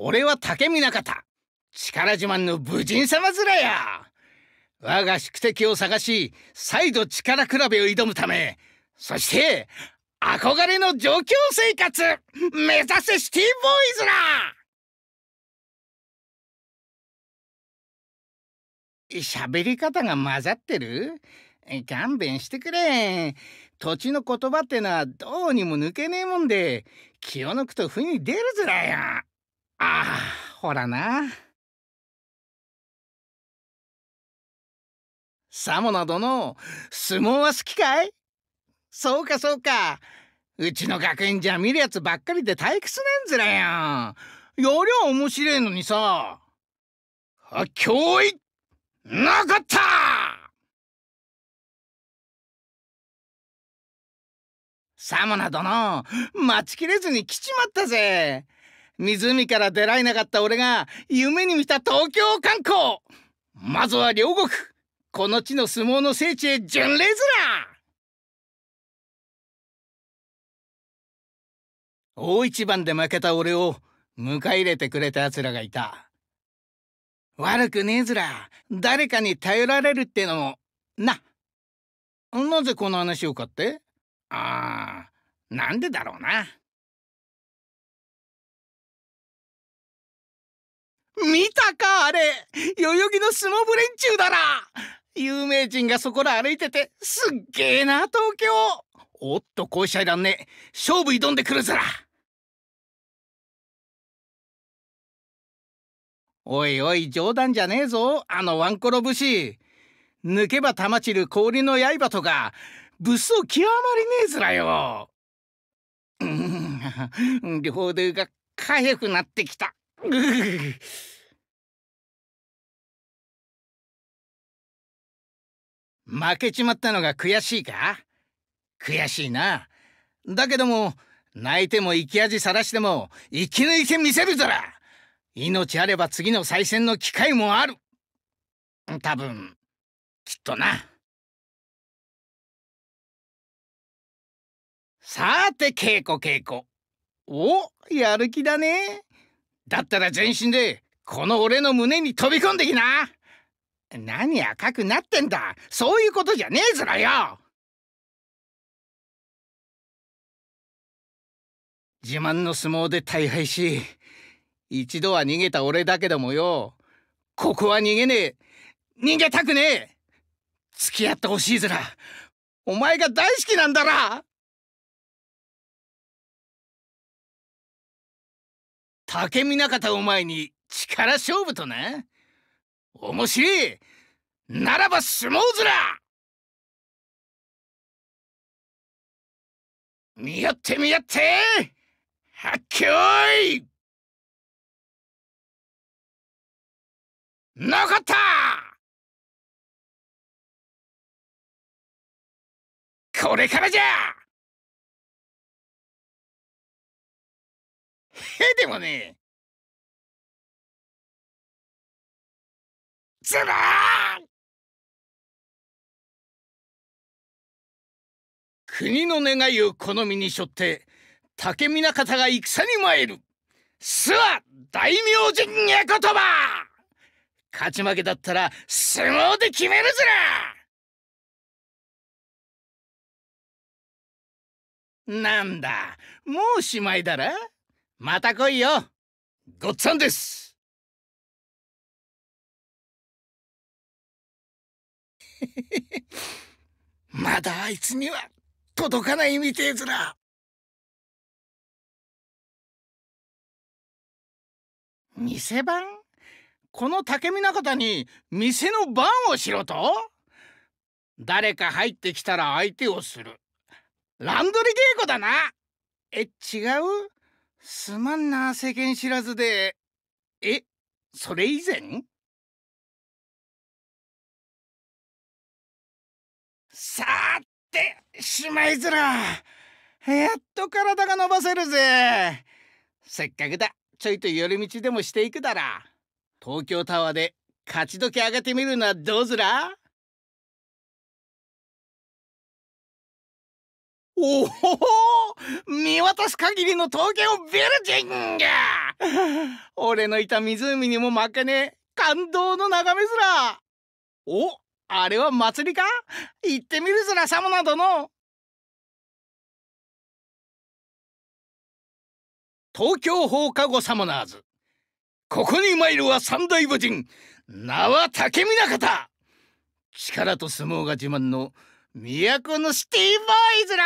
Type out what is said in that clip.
俺は竹見中田力自慢の武人様面や我が宿敵を探し再度力比べを挑むためそして憧れの上級生活目指せシティボーイズら喋り方が混ざってる勘弁してくれ土地の言葉ってのはどうにも抜けねえもんで気を抜くと腑に出るずらやああほらなサモナ殿相撲は好きかいそうかそうかうちの学園じゃ見るやつばっかりで退屈なんずらやんやりゃ面白いのにさあ教育なかったサモナ殿待ちきれずに来ちまったぜ湖から出られなかった俺が夢に見た東京観光まずは両国この地の相撲の聖地へ巡礼ずら大一番で負けた俺を迎え入れてくれた奴らがいた。悪くねえずら、誰かに頼られるってのも、な。なぜこの話を買ってああ、なんでだろうな。見たかあれ代々木の相撲部連中だな有名人がそこら歩いててすっげえな東京おっとこうしちゃいらんね勝負挑んでくるずらおいおい冗談じゃねえぞあのワンコロ節抜けば玉散る氷の刃とか物騒極まりねえずらようん 両腕がかゆくなってきた 負けちまったのが悔しいか悔しいな。だけども、泣いても生き味さらしても、生き抜いてみせるぞら命あれば次の再戦の機会もある多分、きっとな。さて、稽古稽古。お、やる気だね。だったら全身でこの俺の胸に飛び込んできな何赤くなってんだそういうことじゃねえずらよ自慢の相撲で大敗し一度は逃げた俺だけどもよここは逃げねえ逃げたくねえ付き合ってほしいずらお前が大好きなんだら竹見方田を前に力勝負とな面白いならば相撲面ら見合って見合ってはっけおいなかったこれからじゃへ でもねえ。つら国の願いを好みにしょって竹皆方が戦に参る諏訪大明神へ言葉勝ち負けだったら相撲で決めるずらなんだもうしまいだらまた来いよごっつぁんです まだあいつには届かないみてえずら。店番この竹見中田に店の番をしろと誰か入ってきたら相手をする。ランドリー稽古だな。え、違うすまんな世間知らずでえそれ以前さーてしまいづらやっと体が伸ばせるぜせっかくだちょいと寄り道でもしていくだら東京タワーで勝ちどき上げてみるのはどうずらおほほ見渡す限りの峠をビルディング俺のいた湖にも負けねえ感動の眺めづらおあれは祭りか行ってみるずらサムナ殿東京放課後サムナーズここに参るは三大武人名は竹南方力と相撲が自慢の都のシティボーイズら